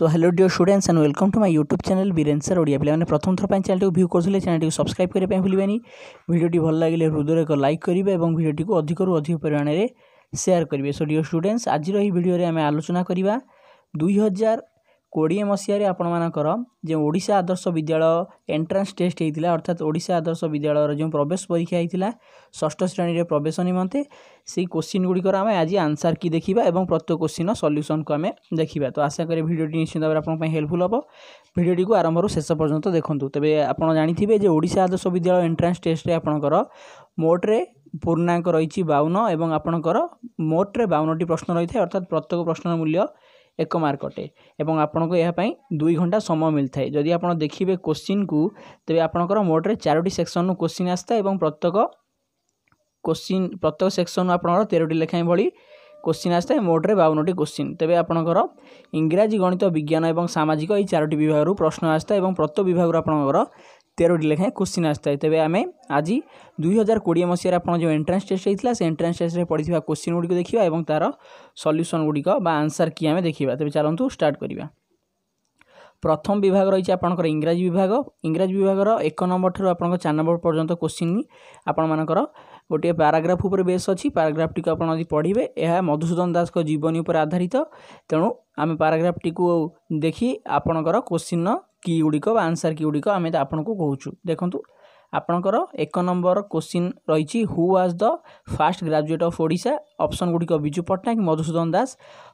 So hello dear students and welcome to my YouTube channel Biren sir Odia ପିଲାମାନେ ପ୍ରଥମ ଥର ପାଇଁ ଚ୍ୟାନେଲ୍ଟିକୁ ଭ୍ୟୁ କରୁଥିଲେ ଚ୍ୟାନେଲ୍ଟିକୁ ସବସ୍କ୍ରାଇବ୍ କରିବା ପାଇଁ ଭୁଲିବେନି ଭିଡ଼ିଓଟି ଭଲ ଲାଗିଲେ ହୃଦୟରେ ଏକ ଲାଇକ୍ କରିବେ ଏବଂ ଭିଡ଼ିଓଟିକୁ ଅଧିକରୁ ଅଧିକ ପରିମାଣରେ ସେୟାର କରିବେ ସୋ ଡିଓ ଷ୍ଟୁଡେଣ୍ଟସ୍ ଆଜିର ଏହି ଭିଡ଼ିଓରେ ଆମେ ଆଲୋଚନା କରିବା ଦୁଇ ହଜାର କୋଡ଼ିଏ ମସିହାରେ ଆପଣମାନଙ୍କର ଯେଉଁ ଓଡ଼ିଶା ଆଦର୍ଶ ବିଦ୍ୟାଳୟ ଏଣ୍ଟ୍ରାନ୍ସ ଟେଷ୍ଟ ହେଇଥିଲା ଅର୍ଥାତ୍ ଓଡ଼ିଶା ଆଦର୍ଶ ବିଦ୍ୟାଳୟର ଯେଉଁ ପ୍ରବେଶ ପରୀକ୍ଷା ହେଇଥିଲା ଷଷ୍ଠ ଶ୍ରେଣୀରେ ପ୍ରବେଶ ନିମନ୍ତେ ସେଇ କୋଶ୍ଚିନ୍ ଗୁଡ଼ିକର ଆମେ ଆଜି ଆନ୍ସାର୍ କି ଦେଖିବା ଏବଂ ପ୍ରତ୍ୟେକ କୋଶ୍ଚିନ୍ର ସଲ୍ୟୁସନ୍କୁ ଆମେ ଦେଖିବା ତ ଆଶା କରେ ଭିଡ଼ିଓଟି ନିଶ୍ଚିନ୍ତ ଭାବରେ ଆପଣଙ୍କ ପାଇଁ ହେଲ୍ପଫୁଲ୍ ହେବ ଭିଡ଼ିଓଟିକୁ ଆରମ୍ଭରୁ ଶେଷ ପର୍ଯ୍ୟନ୍ତ ଦେଖନ୍ତୁ ତେବେ ଆପଣ ଜାଣିଥିବେ ଯେ ଓଡ଼ିଶା ଆଦର୍ଶ ବିଦ୍ୟାଳୟ ଏଣ୍ଟ୍ରାନ୍ସ ଟେଷ୍ଟରେ ଆପଣଙ୍କର ମୋଟରେ ପୂର୍ଣ୍ଣାଙ୍କ ରହିଛି ବାଉନ ଏବଂ ଆପଣଙ୍କର ମୋଟରେ ବାଉନଟି ପ୍ରଶ୍ନ ରହିଥାଏ ଅର୍ଥାତ୍ ପ୍ରତ୍ୟେକ ପ୍ରଶ୍ନର ମୂଲ୍ୟ ଏକ ମାର୍କ ଅଟେ ଏବଂ ଆପଣଙ୍କୁ ଏହା ପାଇଁ ଦୁଇ ଘଣ୍ଟା ସମୟ ମିଳିଥାଏ ଯଦି ଆପଣ ଦେଖିବେ କୋଶ୍ଚିନ୍କୁ ତେବେ ଆପଣଙ୍କର ମୋଟରେ ଚାରୋଟି ସେକ୍ସନ୍ରୁ କୋଶ୍ଚିନ୍ ଆସିଥାଏ ଏବଂ ପ୍ରତ୍ୟେକ କୋଶ୍ଚିନ୍ ପ୍ରତ୍ୟେକ ସେକ୍ସନ୍ରୁ ଆପଣଙ୍କର ତେରଟି ଲେଖାଏଁ ଭଳି କୋଶ୍ଚିନ୍ ଆସିଥାଏ ମୋଟରେ ବାଉନଟି କୋଶ୍ଚିନ୍ ତେବେ ଆପଣଙ୍କର ଇଂରାଜୀ ଗଣିତ ବିଜ୍ଞାନ ଏବଂ ସାମାଜିକ ଏହି ଚାରୋଟି ବିଭାଗରୁ ପ୍ରଶ୍ନ ଆସିଥାଏ ଏବଂ ପ୍ରତ୍ୟେକ ବିଭାଗରୁ ଆପଣଙ୍କର ତେରଟି ଲେଖାଏଁ କୋଶ୍ଚିନ୍ ଆସିଥାଏ ତେବେ ଆମେ ଆଜି ଦୁଇ ହଜାର କୋଡ଼ିଏ ମସିହାରେ ଆପଣ ଯେଉଁ ଏଣ୍ଟ୍ରାନ୍ସ ଟେଷ୍ଟ ହେଇଥିଲା ସେ ଏଣ୍ଟ୍ରାନ୍ସ ଟେଷ୍ଟରେ ପଡ଼ିଥିବା କୋଶ୍ଚିନ୍ ଗୁଡ଼ିକୁ ଦେଖିବା ଏବଂ ତା'ର ସଲ୍ୟୁସନ୍ ଗୁଡ଼ିକ ବା ଆନ୍ସର୍ କି ଆମେ ଦେଖିବା ତେବେ ଚାଲନ୍ତୁ ଷ୍ଟାର୍ଟ କରିବା ପ୍ରଥମ ବିଭାଗ ରହିଛି ଆପଣଙ୍କର ଇଂରାଜୀ ବିଭାଗ ଇଂରାଜୀ ବିଭାଗର ଏକ ନମ୍ବରଠାରୁ ଆପଣଙ୍କ ଚାରି ନମ୍ବର ପର୍ଯ୍ୟନ୍ତ କୋଶ୍ଚିନ୍ ଆପଣମାନଙ୍କର ଗୋଟିଏ ପାରାଗ୍ରାଫ ଉପରେ ବେସ୍ ଅଛି ପାରାଗ୍ରାଫଟିକୁ ଆପଣ ଯଦି ପଢ଼ିବେ ଏହା ମଧୁସୂଦନ ଦାସଙ୍କ ଜୀବନୀ ଉପରେ ଆଧାରିତ ତେଣୁ ଆମେ ପାରାଗ୍ରାଫଟିକୁ ଦେଖି ଆପଣଙ୍କର କୋଶ୍ଚିନ୍ର କି ଗୁଡ଼ିକ ବା ଆନ୍ସର୍ କି ଗୁଡ଼ିକ ଆମେ ଆପଣଙ୍କୁ କହୁଛୁ ଦେଖନ୍ତୁ ଆପଣଙ୍କର ଏକ ନମ୍ବର କୋଶ୍ଚିନ୍ ରହିଛି who was the first graduate of Odisha option ଗୁଡ଼ିକ ବିଜୁ ପଟ୍ଟନାୟକ ମଧୁସୂଦନ ଦାସ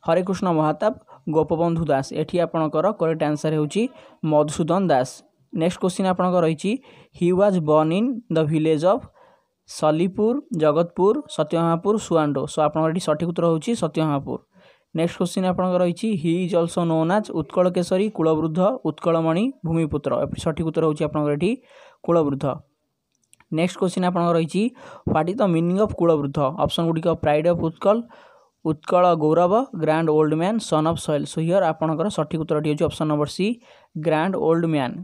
ହରେକୃଷ୍ଣ ମହାତାବ ଗୋପବନ୍ଧୁ ଦାସ ଏଠି ଆପଣଙ୍କର କରେକ୍ଟ ଆନ୍ସର୍ ହେଉଛି ମଧୁସୂଦନ ଦାସ ନେକ୍ସଟ କୋଶ୍ଚିନ୍ ଆପଣଙ୍କର ରହିଛି he was born in the village of Salipur Jagatpur Satyabhamapur Suando so ଆପଣଙ୍କର ଏଠି ସଠିକ୍ ଉତ୍ତର ହେଉଛି ସତ୍ୟଭାମାପୁର ନେକ୍ସଟ କ୍ୱେଶ୍ଚିନ୍ ଆପଣଙ୍କର ରହିଛି he is also known as Utkal Keshari Kulabruddha Utkalmani Bhumiputra ସଠିକ୍ ଉତ୍ତର ହେଉଛି ଆପଣଙ୍କର ଏଠି କୁଳବୃଦ୍ଧ ନେକ୍ସଟ କ୍ୱେଶ୍ଚିନ୍ ଆପଣଙ୍କର ରହିଛି what is the meaning of Kulabruddha option ଗୁଡ଼ିକ ପ୍ରାଇଡ଼୍ ଅଫ୍ ଉତ୍କଳ ଉତ୍କଳ ଗୌରବ grand old man son of soil so here ଆପଣଙ୍କର ସଠିକ୍ ଉତ୍ତରଟି ହେଉଛି option number C grand old man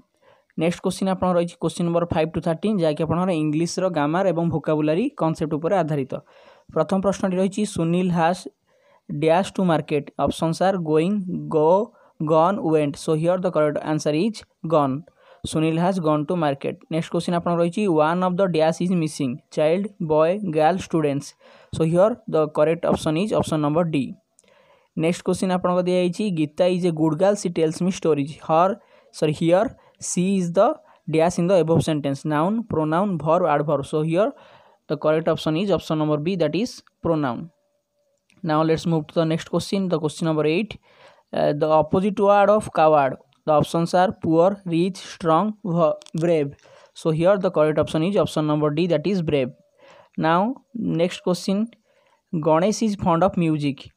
next question ଆପଣଙ୍କର ରହିଛି question number five to thirteen ଯାହାକି ଆପଣଙ୍କର ଇଂଲିଶର ଗ୍ରାମାର ଏବଂ ଭୋକାବୁଲାରୀ କନସେପ୍ଟ ଉପରେ ଆଧାରିତ ପ୍ରଥମ ପ୍ରଶ୍ନଟି ରହିଛି Sunil has dash to market options are going go gone went so here the correct answer is gone sunil has gone to market next question apan roichi one of the dash is missing child boy girl students so here the correct option is option number d next question apan ko diya aichi gita is a good girl she tells me stories her sorry here she is the dash in the above sentence noun pronoun verb adverb so here the correct option is option number b that is pronoun now let's move to the next question the question number 8 uh, the opposite word of coward the options are poor rich strong brave so here the correct option is option number d that is brave now next question ganesh is fond of music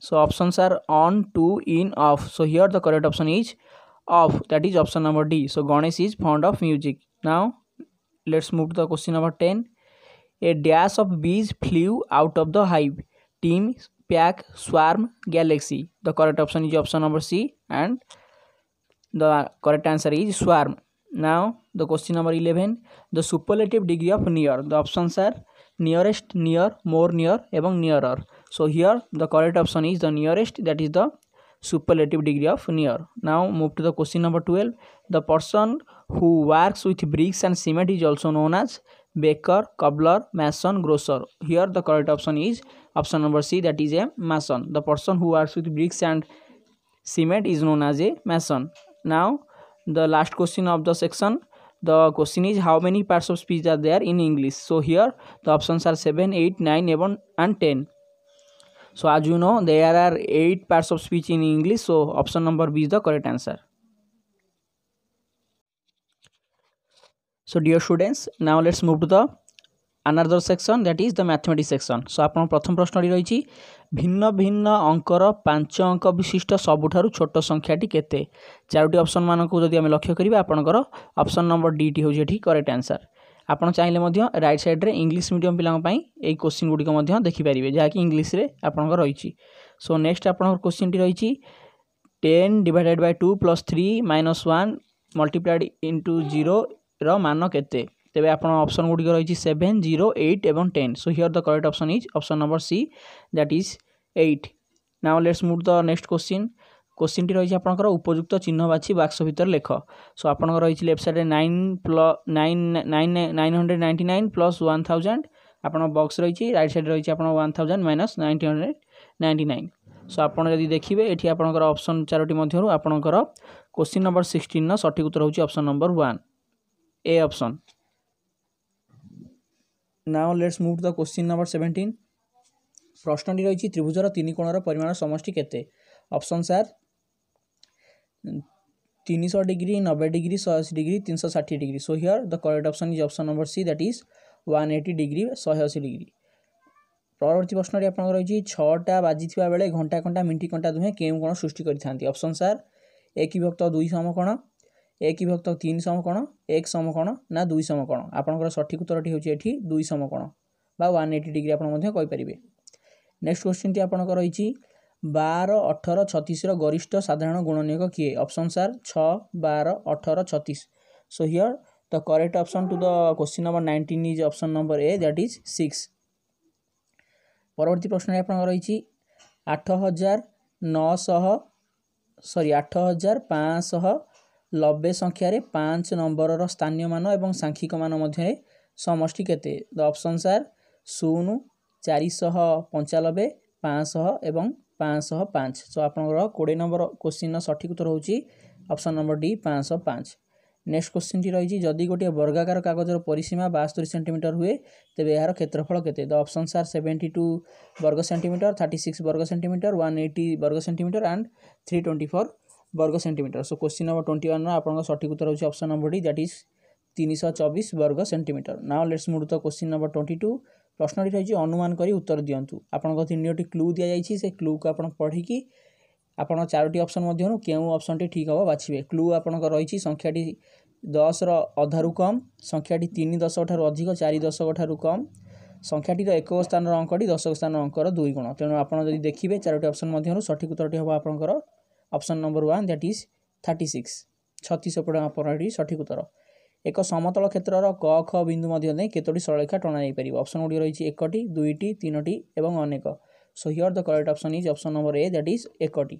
so options are on to in off so here the correct option is off that is option number d so ganesh is fond of music now let's move to the question number 10 a dash of bees flew out of the hive team, pack, swarm, galaxy. The correct option is option number C and the correct answer is swarm. Now the question number 11. The superlative degree of near. The options are nearest, near, more near, among nearer. So here the correct option is the nearest that is the superlative degree of near. Now move to the question number 12. The person who works with bricks and cement is also known as baker, cobbler, mason, grocer. Here the correct option is option number C that is a mason. The person who works with bricks and cement is known as a mason. Now the last question of the section the question is how many parts of speech are there in English. So here the options are 7, 8, 9, 11 and 10. So as you know there are 8 parts of speech in English so option number B is the correct answer. so dear students now let's move to the another section that is the mathematics section so ଆପଣ ପ୍ରଥମ ପ୍ରଶ୍ନଟି ରହିଛି ଭିନ୍ନ ଭିନ୍ନ ଅଙ୍କର ପାଞ୍ଚ ଅଙ୍କ ବିଶିଷ୍ଟ ସବୁଠାରୁ ଛୋଟ ସଂଖ୍ୟାଟି କେତେ ଚାରୋଟି ଅପସନ୍ମାନଙ୍କୁ ଯଦି ଆମେ ଲକ୍ଷ୍ୟ କରିବା ଆପଣଙ୍କର ଅପସନ୍ ନମ୍ବର ଡିଟି ହେଉଛି ଏଠି କରେକ୍ଟ ଆନ୍ସର୍ ଆପଣ ଚାହିଁଲେ ମଧ୍ୟ ରାଇଟ୍ ସାଇଡ଼୍ରେ ଇଂଲିଶ ମିଡ଼ିୟମ୍ ପିଲାଙ୍କ ପାଇଁ ଏହି କୋଶ୍ଚିନ୍ ଗୁଡ଼ିକ ମଧ୍ୟ ଦେଖିପାରିବେ ଯାହାକି ଇଂଲିଶରେ ଆପଣଙ୍କର ରହିଛି ସୋ ନେକ୍ସଟ ଆପଣଙ୍କର କୋଶ୍ଚିନ୍ଟି ରହିଛି ten divided by two plus three minus one multiplied into zero ର ମାନ କେତେ ତେବେ ଆପଣ ଅପସନ୍ ଗୁଡ଼ିକ ରହିଛି ସେଭେନ୍ ଜିରୋ ଏଇଟ୍ ଏବଂ ten so here the correct option is option number C that is eight now let's move the next question কোশ্চিনটি রয়েছে আপনার উপযুক্ত চিহ্ন বাছি বাক্স ভিতরে লেখ সো আপনার রয়েছে লেফট সাইডে নাইন প্ল nine nine nine hundred ninety nine plus one thousand আপনার বক্স রয়েছে রাইট সাইডে রয়েছে আপনার one thousand minus ninety hundred ninety nine so আপনার যদি দেখবে এটি আপনার অপশন চারোটি মধ্যে আপনার কোশ্চিন নম্বর সিক্সটিন সঠিক উত্তর হচ্ছে option number one A option. Now let's move to the question number 17. প্রশ্নটি রয়েছে ত্রিভুজর তিন কোণর পরিমাণ সমষ্টি কেতে অপশনস আর তিনশো ডিগ্রি নবে ডিগ্রি শহে অশি ডিগ্রি তিনশো ষাঠিয়ে degree so here the correct option is option number C that is one eighty degree শহে অশি ডিগ্রি পরবর্তী প্রশ্নটি আপনার রয়েছে ছটা বাজিথিবা বেড়ে ঘণ্টা ঘণ্টা মিনিটি ঘণ্টা দুহে কেউ কোণ সৃষ্টি করে থাকে অপশন সার এক বিভক্ত দুই সমকোণ এক বিভক্ত তিন সমকোଣ এক সমকোଣ না দুই সমকোଣ আপনার সঠিক উত্তরটি হচ্ছে এটি দুই সমকোণ বা ওয়ান এইটি ডিগ্রি আপনার কইপারে নেক্সট কোশ্চিনটি আপনার রয়েছে বার অঠর ছতিশর গরিষ্ঠ সাধারণ গুণনীয়ক কি অপশন সার ছ বার অঠর ছতিশ so here the correct option to the question number nineteen is option number A that is six পরবর্তী প্রশ্নটি আপনার রয়েছে আট হাজার নশহ সরি আট হাজার পাঁচশহ ନବେ ସଂଖ୍ୟାରେ ପାଞ୍ଚ ନମ୍ବରର ସ୍ଥାନୀୟ ମାନ ଏବଂ ସାଂଖ୍ୟିକ ମାନ ମଧ୍ୟରେ ସମଷ୍ଟି କେତେ ଦ ଅପସନ୍ ସାର୍ ଶୂନ ଚାରିଶହ ପଞ୍ଚାନବେ ପାଞ୍ଚଶହ ଏବଂ ପାଞ୍ଚଶହ ପାଞ୍ଚ ତ ଆପଣଙ୍କର କୋଡ଼ିଏ ନମ୍ବର କୋଶ୍ଚିନ୍ର ସଠିକ ଉତ୍ତର ହେଉଛି ଅପସନ୍ ନମ୍ବର ଡି ପାଞ୍ଚଶହ ପାଞ୍ଚ ନେକ୍ସଟ କୋଶ୍ଚିନ୍ଟି ରହିଛି ଯଦି ଗୋଟିଏ ବର୍ଗାକାର କାଗଜର ପରିସୀମା ବାସ୍ତରୀ ସେଣ୍ଟିମିଟର ହୁଏ ତେବେ ଏହାର କ୍ଷେତ୍ରଫଳ କେତେ ଦ ଅପସନ୍ ସାର୍ ସେଭେଣ୍ଟି ଟୁ ବର୍ଗ ସେଣ୍ଟିମିଟର ଥାର୍ଟି ସିକ୍ସ ବର୍ଗ ସେଣ୍ଟିମିଟର ୱାନ୍ ଏଇଟି ବର୍ଗ centimetre and three twenty four বর্গ centimetre so question number twenty one আপনার সঠিক উত্তর হচ্ছে option number D that is তিনশহ চবিশ বর্গ centimetre now let's move to question number twenty two প্রশ্নটি রয়েছে অনুমান করে উত্তর দিন্তু আপনার তিনটি ক্লু দিয়া যাই সে ক্লুকে আপনার পড়িকি আপনার চারোটি অপশন মধ্যে কেউ অপশনটি ঠিক হব বাছবে ক্লু আপনার রয়েছে সংখ্যাটি দশর অধারু কম সংখ্যাটি তিন দশক ঠার অধিক চারি দশক ঠার কম সংখ্যাটির একক স্থানর অঙ্কটি দশক স্থান অঙ্কর দুই গুণ তেমন আপনার যদি দেখবে চারোটি অপশন মধ্যে সঠিক উত্তরটি হব আপনার option number one that is thirty six ছত্রিশ অপଡ଼ା ଅପରାଟି ସଠିକ୍ ଉତ୍ତର ଏକ ସମତଳ କ୍ଷେତ୍ରର କ ଖ ବିନ୍ଦୁ ମଧ୍ୟରେ କେତୋଟି ସରଳରେଖା ଟଣା ଯାଇପାରିବ ଅପସନ୍ ଗୁଡ଼ିକ ରହିଛି ଏକଟି ଦୁଇଟି ତିନୋଟି ଏବଂ ଅନେକ so here the correct option is option number A that is ଏକଟି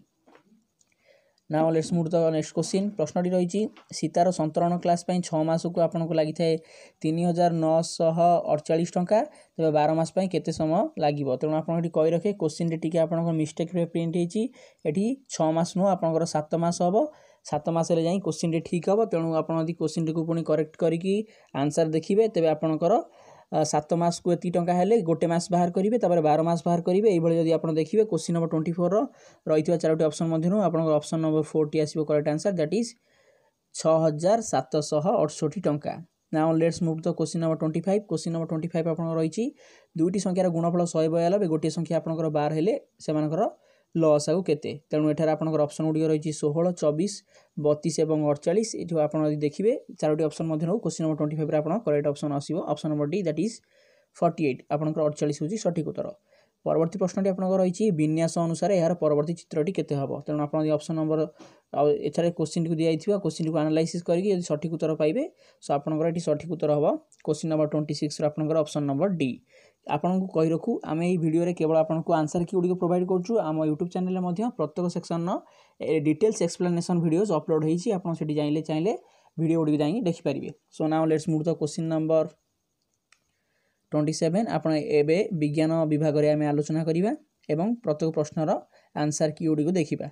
now let's move the next question ପ୍ରଶ୍ନଟି ରହିଛି ସୀତାର ସନ୍ତରଣ କ୍ଲାସ୍ ପାଇଁ ଛଅ ମାସକୁ ଆପଣଙ୍କୁ ଲାଗିଥାଏ ତିନି ହଜାର ନଅଶହ ଅଡ଼ଚାଳିଶ ଟଙ୍କା ତେବେ ବାର ମାସ ପାଇଁ କେତେ ସମୟ ଲାଗିବ ତେଣୁ ଆପଣ ଏଠି କହି ରଖେ କୋଶ୍ଚିନ୍ଟି ଟିକେ ଆପଣଙ୍କ ମିଷ୍ଟେକ୍ରେ ପ୍ରିଣ୍ଟ ହେଇଛି ଏଠି ଛଅ ମାସ ନୁହଁ ଆପଣଙ୍କର ସାତ ମାସ ହେବ ସାତ ମାସରେ ଯାଇ କୋଶ୍ଚିନ୍ଟି ଠିକ୍ ହେବ ତେଣୁ ଆପଣ ଯଦି କୋଶ୍ଚିନ୍ଟିକୁ ପୁଣି କରେକ୍ଟ କରିକି ଆନ୍ସର୍ ଦେଖିବେ ତେବେ ଆପଣଙ୍କର ସାତ ମାସକୁ ଏତିକି ଟଙ୍କା ହେଲେ ଗୋଟେ ମାସ ବାହାର କରିବେ ତାପରେ ବାର ମାସ ବାହାର କରିବେ ଏଇଭଳି ଯଦି ଆପଣ ଦେଖିବେ କୋଶ୍ଚିନ୍ ନମ୍ବର ଟ୍ୱେଣ୍ଟି ଫୋର୍ର ରହିଥିବା ଚାରୋଟି ଅପସନ୍ ମଧ୍ୟରୁ ଆପଣଙ୍କର ଅପସନ୍ ନମ୍ବର ଫୋର୍ଟି ଆସିବ କରେକ୍ଟ ଆନ୍ସର୍ ଦ୍ୟାଟ୍ ଇଜ୍ ଛଅ ହଜାର ସାତଶହ ଅଠଷଠି ଟଙ୍କା now let's move the question number twenty five question number twenty five ଆପଣଙ୍କର ରହିଛି ଦୁଇଟି ସଂଖ୍ୟାର ଗୁଣଫଳ ଶହେ ବୟାନବେ ଗୋଟିଏ ସଂଖ୍ୟା ଆପଣଙ୍କର ବାର ହେଲେ ସେମାନଙ୍କର লস আউ কেতে তেমন এখানে আপনার অপসন গুড়ি রয়েছে ষোহল চবিশ বতিশ এবং অড়চাশ এটি আপনার যদি দেখবে চারোটি অপসন মধ্যে কোশ্চিন নম্বর টোয়েন্টি ফাইভে আপনার করেক্ট অপসন আসব option number D that is forty eight আপনার অড়চাশ হচ্ছে সঠিক উত্তর পরবর্তী প্রশ্নটি আপনার রয়েছে বিন্যাস অনুসারে এর পরবর্তী চিত্রটি কেতে হব তেমন আপনার অপসন নম্বর এখানে কোশ্চিনটি দিয়াইথিবা কোশ্চিনটি আনালাইসিস করি যদি সঠিক উত্তর পাইবে সো আপনার এটি সঠিক উত্তর হব কোশ্চিন নম্বর টোয়েন্টি সিক্সর আপনার অপসন নম্বর ডি আপনক কইরকু আমি এই ভিডিও রে কেবল আপনক আনসার কিউডি প্রোভাইড করচু আমা ইউটিউব চ্যানেলৰ মধ্য প্ৰত্যেক ছেක්ෂনৰ ডিটেলস এক্সপ্লেনেশন ভিডিঅ'ছ আপলোড হৈছি আপোন সেইটো জানিলে চাইলে ভিডিঅ' উডি গৈ যাইহে দেখি পৰিবে so now let's move to the question number 27 আপনা এবে বিজ্ঞান বিভাগৰ আমি আলোচনা কৰিবা এবং প্ৰত্যেক প্ৰশ্নৰ আনসার কিউডি কো দেখিবা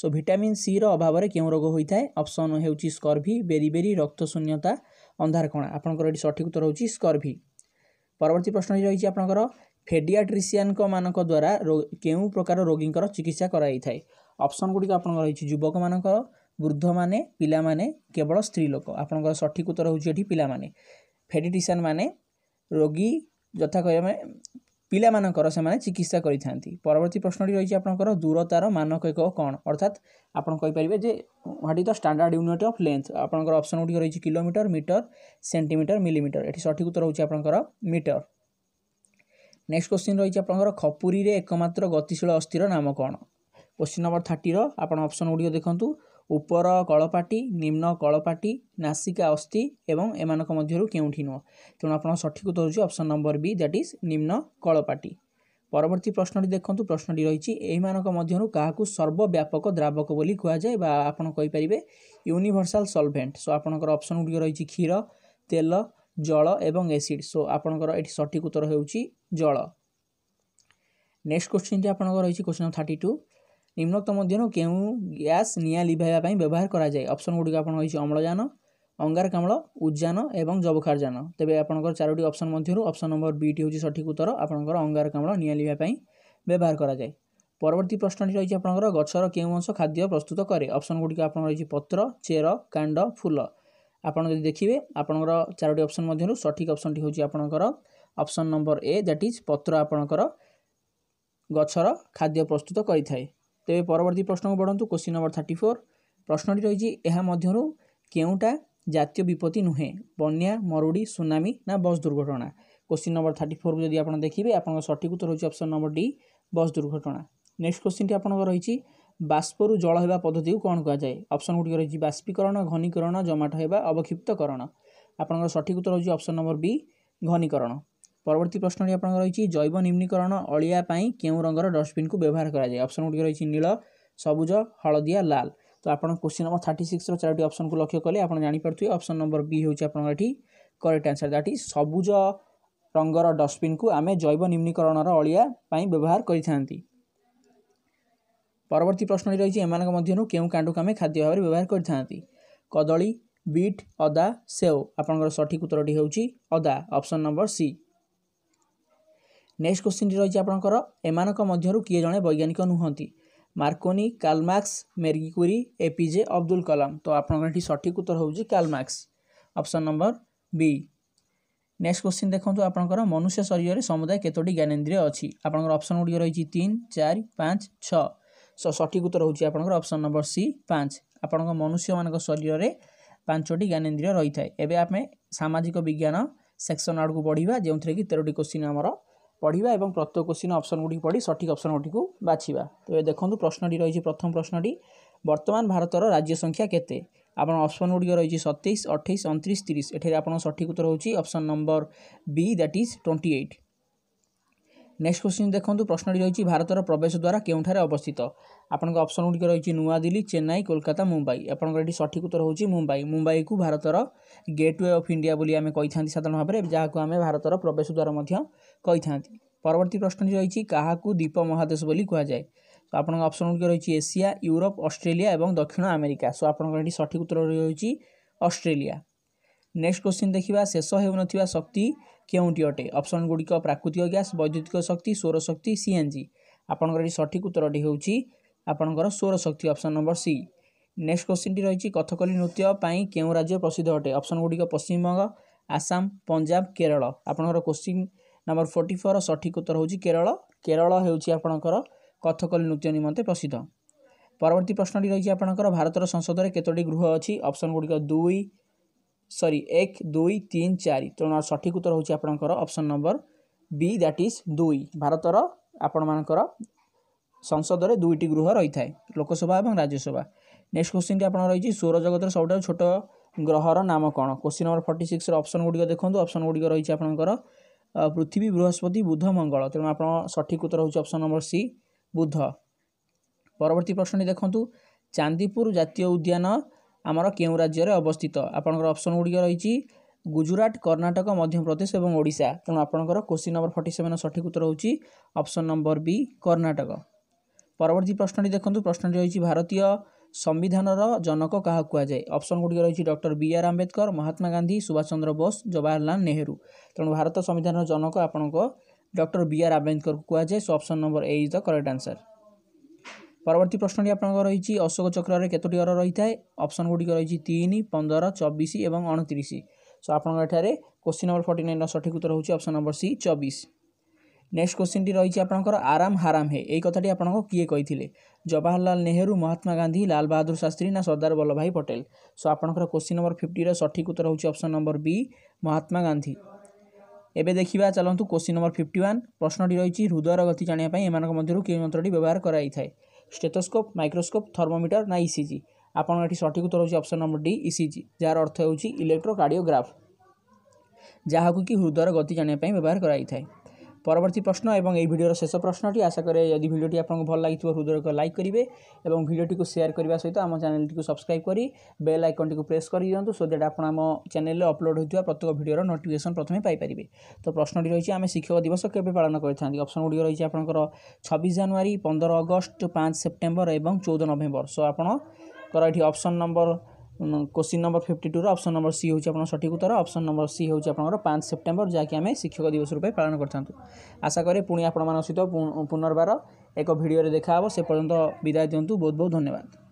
সো ভিটামিন সি ৰ অৱভাবৰে কিউ ৰোগ হৈ থাকে অপচন হেউচি স্কৰভি বেৰি বেৰি ৰক্ত শূন্যতা অন্ধৰকণা আপনক সঠিক উত্তৰ হউচি স্কৰভি ପରବର୍ତ୍ତୀ ପ୍ରଶ୍ନଟି ରହିଛି ଆପଣଙ୍କର ଫେଡିଆଟ୍ରିସିଆନଙ୍କ ଦ୍ୱାରା କେଉଁ ପ୍ରକାର ରୋଗୀଙ୍କର ଚିକିତ୍ସା କରାଯାଇଥାଏ ଅପସନ୍ ଗୁଡ଼ିକ ଆପଣଙ୍କର ରହିଛି ଯୁବକମାନଙ୍କର ବୃଦ୍ଧମାନେ ପିଲାମାନେ କେବଳ ସ୍ତ୍ରୀ ଲୋକ ଆପଣଙ୍କର ସଠିକ୍ ଉତ୍ତର ହେଉଛି ଏଠି ପିଲାମାନେ ଫେଡିଟ୍ରିସିଆନ୍ ମାନେ ରୋଗୀ ଯଥା କହିବା ପିଲାମାନଙ୍କର ସେମାନେ ଚିକିତ୍ସା କରିଥାନ୍ତି ପରବର୍ତ୍ତୀ ପ୍ରଶ୍ନଟି ରହିଛି ଆପଣଙ୍କର ଦୂରତାର ମାନକ ଏକକ କ'ଣ ଅର୍ଥାତ୍ ଆପଣ କହିପାରିବେ ଯେ what is the standard unit of length ଆପଣଙ୍କର ଅପ୍ସନ୍ ଗୁଡ଼ିକ ରହିଛି କିଲୋମିଟର ମିଟର ସେଣ୍ଟିମିଟର ମିଲିମିଟର ଏଠି ସଠିକ ଉତ୍ତର ହେଉଛି ଆପଣଙ୍କର ମିଟର ନେକ୍ସଟ କ୍ୱେଶ୍ଚିନ୍ ରହିଛି ଆପଣଙ୍କର ଖପୁରୀରେ ଏକମାତ୍ର ଗତିଶୀଳ ଅସ୍ଥିର ନାମ କ'ଣ କ୍ୱେଶ୍ଚିନ୍ ନମ୍ବର ଥାର୍ଟିର ଆପଣ ଅପସନ୍ ଗୁଡ଼ିକ ଦେଖନ୍ତୁ ଉପର କଳପାଟି ନିମ୍ନ କଳପାଟି ନାସିକା ଅସ୍ଥି ଏବଂ ଏମାନଙ୍କ ମଧ୍ୟରୁ କେଉଁଠି ନୁହଁ ତେଣୁ ଆପଣଙ୍କ ସଠିକ୍ ଉତ୍ତର ହେଉଛି option number B that is ନିମ୍ନ କଳପାଟି ପରବର୍ତ୍ତୀ ପ୍ରଶ୍ନଟି ଦେଖନ୍ତୁ ପ୍ରଶ୍ନଟି ରହିଛି ଏହିମାନଙ୍କ ମଧ୍ୟରୁ କାହାକୁ ସର୍ବବ୍ୟାପକ ଦ୍ରାବକ ବୋଲି କୁହାଯାଏ ବା ଆପଣ କହିପାରିବେ ୟୁନିଭର୍ସାଲ୍ ସଲ୍ଭେଣ୍ଟ ସୋ ଆପଣଙ୍କର ଅପସନ୍ ଗୁଡ଼ିକ ରହିଛି କ୍ଷୀର ତେଲ ଜଳ ଏବଂ ଏସିଡ଼୍ ସୋ ଆପଣଙ୍କର ଏଠି ସଠିକ୍ ଉତ୍ତର ହେଉଛି ଜଳ ନେକ୍ସଟ କୋଶ୍ଚିନ୍ଟି ଆପଣଙ୍କର ରହିଛି କୋଶ୍ଚିନ୍ ନମ୍ବର ଥାର୍ଟି ଟୁ ନିମ୍ନୋକ୍ତ ମଧ୍ୟରୁ କେଉଁ ଗ୍ୟାସ୍ ନିଆଁ ଲିଭାଇବା ପାଇଁ ବ୍ୟବହାର କରାଯାଏ ଅପସନ୍ ଗୁଡ଼ିକ ଆପଣ ରହିଛି ଅମ୍ଳଜାନ ଅଙ୍ଗାରକାମ୍ଳ ଉଦ୍ଜାନ ଏବଂ ଯବକ୍ଷାରଜାନ ତେବେ ଆପଣଙ୍କର ଚାରୋଟି ଅପସନ୍ ମଧ୍ୟରୁ ଅପସନ୍ ନମ୍ବର ବିଟି ହେଉଛି ସଠିକ୍ ଉତ୍ତର ଆପଣଙ୍କର ଅଙ୍ଗାରକାମ୍ଳ ନିଆଁ ଲିଭାଇବା ପାଇଁ ବ୍ୟବହାର କରାଯାଏ ପରବର୍ତ୍ତୀ ପ୍ରଶ୍ନଟି ରହିଛି ଆପଣଙ୍କର ଗଛର କେଉଁ ଅଂଶ ଖାଦ୍ୟ ପ୍ରସ୍ତୁତ କରେ ଅପସନ୍ ଗୁଡ଼ିକ ଆପଣ ରହିଛି ପତ୍ର ଚେର କାଣ୍ଡ ଫୁଲ ଆପଣ ଯଦି ଦେଖିବେ ଆପଣଙ୍କର ଚାରୋଟି ଅପସନ୍ ମଧ୍ୟରୁ ସଠିକ୍ ଅପସନ୍ଟି ହେଉଛି ଆପଣଙ୍କର option number A that is ପତ୍ର ଆପଣଙ୍କର ଗଛର ଖାଦ୍ୟ ପ୍ରସ୍ତୁତ କରିଥାଏ ତେବେ ପରବର୍ତ୍ତୀ ପ୍ରଶ୍ନକୁ ବଢ଼ନ୍ତୁ କୋଶ୍ଚିନ୍ ନମ୍ବର ଥାର୍ଟି ଫୋର୍ ପ୍ରଶ୍ନଟି ରହିଛି ଏହା ମଧ୍ୟରୁ କେଉଁଟା ଜାତୀୟ ବିପତ୍ତି ନୁହେଁ ବନ୍ୟା ମରୁଡ଼ି ସୁନାମି ନା ବସ୍ ଦୁର୍ଘଟଣା କୋଶ୍ଚିନ୍ ନମ୍ବର ଥାର୍ଟି ଫୋର୍କୁ ଯଦି ଆପଣ ଦେଖିବେ ଆପଣଙ୍କ ସଠିକ୍ ଉତ୍ତର ହେଉଛି ଅପସନ୍ ନମ୍ବର ଡି ବସ୍ ଦୁର୍ଘଟଣା ନେକ୍ସଟ କୋଶ୍ଚିନ୍ଟି ଆପଣଙ୍କର ରହିଛି ବାଷ୍ପରୁ ଜଳ ହେବା ପଦ୍ଧତିକୁ କ'ଣ କୁହାଯାଏ ଅପସନ୍ ଗୁଡ଼ିକ ରହିଛି ବାଷ୍ପୀକରଣ ଘନୀକରଣ ଜମାଟ ହେବା ଅବକ୍ଷିପ୍ତକରଣ ଆପଣଙ୍କର ସଠିକ୍ ଉତ୍ତର ହେଉଛି ଅପସନ୍ ନମ୍ବର ବି ଘନୀକରଣ পরবর্তী প্রশ্নটি আপনার রয়েছে জৈব নিম্নীকরণ অলিয়া পাই কেউ রঙের ডস্টবিন ব্যবহার করা যায় অপশন গুড়ি রয়েছে নীল সবুজ হলদিয়া লাল তো আপনার কোশ্চিন নম্বর থার্টি সিক্সর চারোটি অপশন লক্ষ্য কলে আপনার জাঁপারে অপশন নম্বর বি হচ্ছে আপনার এটি করেক্ট আনসার দ্যাট ইজ সবুজ রঙের ডস্টবিন আমি জৈব নিম্নীকরণর অলিয়া পাই ব্যবহার করে থাকে পরবর্তী প্রশ্নটি রয়েছে এମାନଙ୍କ ମଧ୍ୟରୁ କେଉଁ আমি খাদ্য ভাবে ব্যবহার করে থাকে କଦଳୀ বিট অদা সেও আপনার সঠিক উত্তরটি হচ্ছে অদা অপশন নম্বর সি ନେକ୍ସଟ କୋଶ୍ଚିନ୍ଟି ରହିଛି ଆପଣଙ୍କର ଏମାନଙ୍କ ମଧ୍ୟରୁ କିଏ ଜଣେ ବୈଜ୍ଞାନିକ ନୁହନ୍ତି Marconi Karl Marx Marie Curie APJ Abdul Kalam ତ ଆପଣଙ୍କର ଏଠି ସଠିକ୍ ଉତ୍ତର ହେଉଛି Karl Marx option number B next question ଦେଖନ୍ତୁ ଆପଣଙ୍କର ମନୁଷ୍ୟ ଶରୀରରେ ସମୁଦାୟ କେତୋଟି ଜ୍ଞାନେନ୍ଦ୍ରିୟ ଅଛି ଆପଣଙ୍କର ଅପସନ୍ ଗୁଡ଼ିକ ରହିଛି ତିନି ଚାରି ପାଞ୍ଚ ଛଅ ସୋ ସଠିକ୍ ଉତ୍ତର ହେଉଛି ଆପଣଙ୍କର ଅପସନ୍ ନମ୍ବର ସି ପାଞ୍ଚ ଆପଣଙ୍କ ମନୁଷ୍ୟମାନଙ୍କ ଶରୀରରେ ପାଞ୍ଚଟି ଜ୍ଞାନେନ୍ଦ୍ରିୟ ରହିଥାଏ ଏବେ ଆମେ ସାମାଜିକ ବିଜ୍ଞାନ ସେକ୍ସନ୍ ଆଡ଼କୁ ବଢ଼ିବା ଯେଉଁଥିରେ କି ତେରଟି କୋଶ୍ଚିନ୍ ଆମର পড়া এবং প্রত্যেক কোশ্চিন অপশন গুড়ি পড়ি সঠিক অপশন গুড়ি বাছিবা তো এ দেখুন প্রশ্নটি রয়েছে প্রথম প্রশ্নটি বর্তমান ভারতের রাজ্য সংখ্যা কেতে আপনার অপশন গুড়ি রয়েছে সতেইশ অঠেইশ অনত্রিশ তিরিশ এখানে আপনার সঠিক উত্তর হচ্ছে option number B that is twenty eight next question ଦେଖନ୍ତୁ ପ୍ରଶ୍ନଟି ରହିଛି ଭାରତର ପ୍ରବେଶ ଦ୍ୱାରା କେଉଁଠାରେ ଅବସ୍ଥିତ ଆପଣଙ୍କ ଅପସନ୍ ଗୁଡ଼ିକ ରହିଛି ନୂଆଦିଲ୍ଲୀ ଚେନ୍ନାଇ କୋଲକାତା ମୁମ୍ବାଇ ଆପଣଙ୍କର ଏଠି ସଠିକ୍ ଉତ୍ତର ହେଉଛି ମୁମ୍ବାଇ ମୁମ୍ବାଇକୁ ଭାରତର ଗେଟ୍ୱେ ଅଫ୍ ଇଣ୍ଡିଆ ବୋଲି ଆମେ କହିଥାନ୍ତି ସାଧାରଣ ଭାବରେ ଯାହାକୁ ଆମେ ଭାରତର ପ୍ରବେଶ ଦ୍ୱାର ମଧ୍ୟ କହିଥାନ୍ତି ପରବର୍ତ୍ତୀ ପ୍ରଶ୍ନଟି ରହିଛି କାହାକୁ ଦ୍ୱୀପ ମହାଦେଶ ବୋଲି କୁହାଯାଏ ତ ଆପଣଙ୍କ ଅପସନ୍ ଗୁଡ଼ିକ ରହିଛି ଏସିଆ ୟୁରୋପ ଅଷ୍ଟ୍ରେଲିଆ ଏବଂ ଦକ୍ଷିଣ ଆମେରିକା ସୋ ଆପଣଙ୍କର ଏଠି ସଠିକ୍ ଉତ୍ତର ରହିଛି ଅଷ୍ଟ୍ରେଲିଆ ନେକ୍ସଟ କ୍ୱେଶ୍ଚିନ୍ ଦେଖିବା ଶେଷ ହେଉନଥିବା ଶକ୍ତି କେଉଁଟି ଅଟେ ଅପସନ୍ ଗୁଡ଼ିକ ପ୍ରାକୃତିକ ଗ୍ୟାସ୍ ବୈଦ୍ୟୁତିକ ଶକ୍ତି ସୌରଶକ୍ତି ସିଏନ୍ଜି ଆପଣଙ୍କର ଏଠି ସଠିକ୍ ଉତ୍ତରଟି ହେଉଛି ଆପଣଙ୍କର ସୌରଶକ୍ତି ଅପସନ୍ ନମ୍ବର ସି ନେକ୍ସଟ କ୍ୱେଶ୍ଚିନ୍ଟି ରହିଛି କଥକଲି ନୃତ୍ୟ ପାଇଁ କେଉଁ ରାଜ୍ୟ ପ୍ରସିଦ୍ଧ ଅଟେ ଅପସନ୍ ଗୁଡ଼ିକ ପଶ୍ଚିମବଙ୍ଗ ଆସାମ ପଞ୍ଜାବ କେରଳ ଆପଣଙ୍କର କ୍ୱେଶ୍ଚିନ୍ ନମ୍ବର ଫୋର୍ଟି ଫୋର୍ ସଠିକ୍ ଉତ୍ତର ହେଉଛି କେରଳ କେରଳ ହେଉଛି ଆପଣଙ୍କର କଥକଲି ନୃତ୍ୟ ନିମନ୍ତେ ପ୍ରସିଦ୍ଧ ପରବର୍ତ୍ତୀ ପ୍ରଶ୍ନଟି ରହିଛି ଆପଣଙ୍କର ଭାରତର ସଂସଦରେ କେତୋଟି ଗୃହ ଅଛି ଅପସନ୍ ଗୁଡ଼ିକ ଦୁଇ সরি এক দুই তিন চারি তেমন সঠিক উত্তর হচ্ছে আপনার option number B that is দুই ভারতর ଆପଣମାନଙ୍କର ସଂସଦରେ ଦୁଇଟି ଗୃହ ରହିଥାଏ ଲୋକସଭା ଏବଂ ରାଜ୍ୟସଭା ନେକ୍ସଟ କୋଶ୍ଚିନ୍ଟି ଆପଣ ରହିଛି ସୌରଜଗତର ସବୁଠାରୁ ଛୋଟ ଗ୍ରହର ନାମ କ'ଣ କୋଶ୍ଚିନ୍ ନମ୍ବର ଫର୍ଟି ସିକ୍ସର ଅପସନ୍ ଗୁଡ଼ିକ ଦେଖନ୍ତୁ ଅପସନ୍ ଗୁଡ଼ିକ ରହିଛି ଆପଣଙ୍କର ପୃଥିବୀ ବୃହସ୍ପତି ବୁଧ ମଙ୍ଗଳ ତେଣୁ ଆପଣ ସଠିକ୍ ଉତ୍ତର ହେଉଛି ଅପସନ୍ ନମ୍ବର ସି ବୁଧ ପରବର୍ତ୍ତୀ ପ୍ରଶ୍ନଟି ଦେଖନ୍ତୁ ଚାନ୍ଦିପୁର ଜାତୀୟ ଉଦ୍ୟାନ ଆମର କେଉଁ ରାଜ୍ୟରେ ଅବସ୍ଥିତ ଆପଣଙ୍କର ଅପସନ୍ ଗୁଡ଼ିକ ରହିଛି ଗୁଜୁରାଟ କର୍ଣ୍ଣାଟକ ମଧ୍ୟପ୍ରଦେଶ ଏବଂ ଓଡ଼ିଶା ତେଣୁ ଆପଣଙ୍କର କୋଶ୍ଚିନ୍ ନମ୍ବର ଫର୍ଟି ସେଭେନ୍ ସଠିକ୍ ଉତ୍ତର ହେଉଛି ଅପସନ୍ ନମ୍ବର ବି କର୍ଣ୍ଣାଟକ ପରବର୍ତ୍ତୀ ପ୍ରଶ୍ନଟି ଦେଖନ୍ତୁ ପ୍ରଶ୍ନଟି ରହିଛି ଭାରତୀୟ ସମ୍ବିଧାନର ଜନକ କାହାକୁ କୁହାଯାଏ ଅପସନ୍ ଗୁଡ଼ିକ ରହିଛି doctor B R Ambedkar Mahatma Gandhi Subhash Chandra Bose Jawaharlal Nehru ତେଣୁ ଭାରତ ସମ୍ବିଧାନର ଜନକ ଆପଣଙ୍କ ଡକ୍ଟର ବି ଆର୍ ଆମ୍ବେଦକରକୁ କୁହାଯାଏ so option number A is the correct answer ପରବର୍ତ୍ତୀ ପ୍ରଶ୍ନଟି ଆପଣଙ୍କର ରହିଛି ଅଶୋକ ଚକ୍ରରେ କେତୋଟି ଅର ରହିଥାଏ ଅପସନ୍ ଗୁଡ଼ିକ ରହିଛି ତିନି ପନ୍ଦର ଚବିଶ ଏବଂ ଅଣତିରିଶ ସୋ ଆପଣଙ୍କ ଏଠାରେ କୋଶ୍ଚିନ୍ ନମ୍ବର ଫର୍ଟି ନାଇନ୍ର ସଠିକ୍ ଉତ୍ତର ହେଉଛି ଅପସନ୍ ନମ୍ବର ସି ଚବିଶ ନେକ୍ସଟ କୋଶ୍ଚିନ୍ଟି ରହିଛି ଆପଣଙ୍କର ଆରାମ ହାରାମ ହେ ଏଇ କଥାଟି ଆପଣଙ୍କୁ କିଏ କହିଥିଲେ ଜବାହରଲାଲ ନେହେରୁ ମହାତ୍ମା ଗାନ୍ଧୀ ଲାଲ ବାହାଦୁର ଶାସ୍ତ୍ରୀ ନା ସର୍ଦ୍ଦାର ବଲ୍ଲଭଭାଇ ପଟେଲ ସୋ ଆପଣଙ୍କର କୋଶ୍ଚିନ୍ ନମ୍ବର ଫିଫ୍ଟିର ସଠିକ୍ ଉତ୍ତର ହେଉଛି option number B Mahatma Gandhi ଏବେ ଦେଖିବା ଚାଲନ୍ତୁ କୋଶ୍ଚିନ୍ ନମ୍ବର ଫିଫ୍ଟି ୱାନ୍ ପ୍ରଶ୍ନଟି ରହିଛି ହୃଦୟର ଗତି ଜାଣିବା ପାଇଁ ଏମାନଙ୍କ ମଧ୍ୟରୁ କେଉଁ ଯନ୍ତ୍ରଟି ବ୍ୟବହାର କରାଯାଇଥାଏ ଷ୍ଟେଥୋସ୍କୋପ୍ ମାଇକ୍ରୋସ୍କୋପ୍ ଥର୍ମୋମିଟର ନା ଇସିଜି ଆପଣଙ୍କ ଏଠି ସଠିକ୍ ଉତ୍ତର ହେଉଛି ଅପସନ୍ ନମ୍ବର ଡି ଇସିଜି ଯାହାର ଅର୍ଥ ହେଉଛି ଇଲେକ୍ଟ୍ରୋକାର୍ଡ଼ିଓଗ୍ରାଫ୍ ଯାହାକୁ କି ହୃଦୟର ଗତି ଜାଣିବା ପାଇଁ ବ୍ୟବହାର କରାଯାଇଥାଏ পরবর্তী প্রশ্ন এবং এই ভিডিওর শেষ প্রশ্নটি আশা করে যদি ভিডিওটি আপনার ভালো লাগি হৃদয়কে লাইক করবে এবং ভিডিওটি সেয়ার করা সহ আমার চ্যানেলটি সবসক্রাইব করে বেল আইকনটি প্রেস করে দিও সো দ্যাট আপনার আমার চ্যানেলে অপলোড হয়ে প্রত্যেক ভিডিওর নোটিফিকেশন প্রথমে পাইপারে তো প্রশ্নটি রয়েছে আমি শিক্ষক দিবস কেবে পালন করে থাকি অপশন গুড়ি রয়েছে আপনার ছবিশ জানুয়ারি পনেরো অগস্ট পাঁচ সেপ্টেম্বর এবং চৌদ নভেম্বর সো আপনার এটি option number question number fifty ଟୁର ଅପସନ୍ ନମ୍ବର ସି ହେଉଛି ଆପଣଙ୍କ ସଠିକ ଉତ୍ତର ଅପସନ୍ ନମ୍ବର ସି ହେଉଛି ଆପଣଙ୍କର ପାଞ୍ଚ ସେପ୍ଟେମ୍ବର ଯାହାକି ଆମେ ଶିକ୍ଷକ ଦିବସ ରୂପେ ପାଳନ କରିଥାନ୍ତୁ ଆଶା କରେ ପୁଣି ଆପଣମାନଙ୍କ ସହିତ ପୁନର୍ବାର ଏକ ଭିଡ଼ିଓରେ ଦେଖାହେବ ସେ ପର୍ଯ୍ୟନ୍ତ ବିଦାୟ ଦିଅନ୍ତୁ ବହୁତ ବହୁତ ଧନ୍ୟବାଦ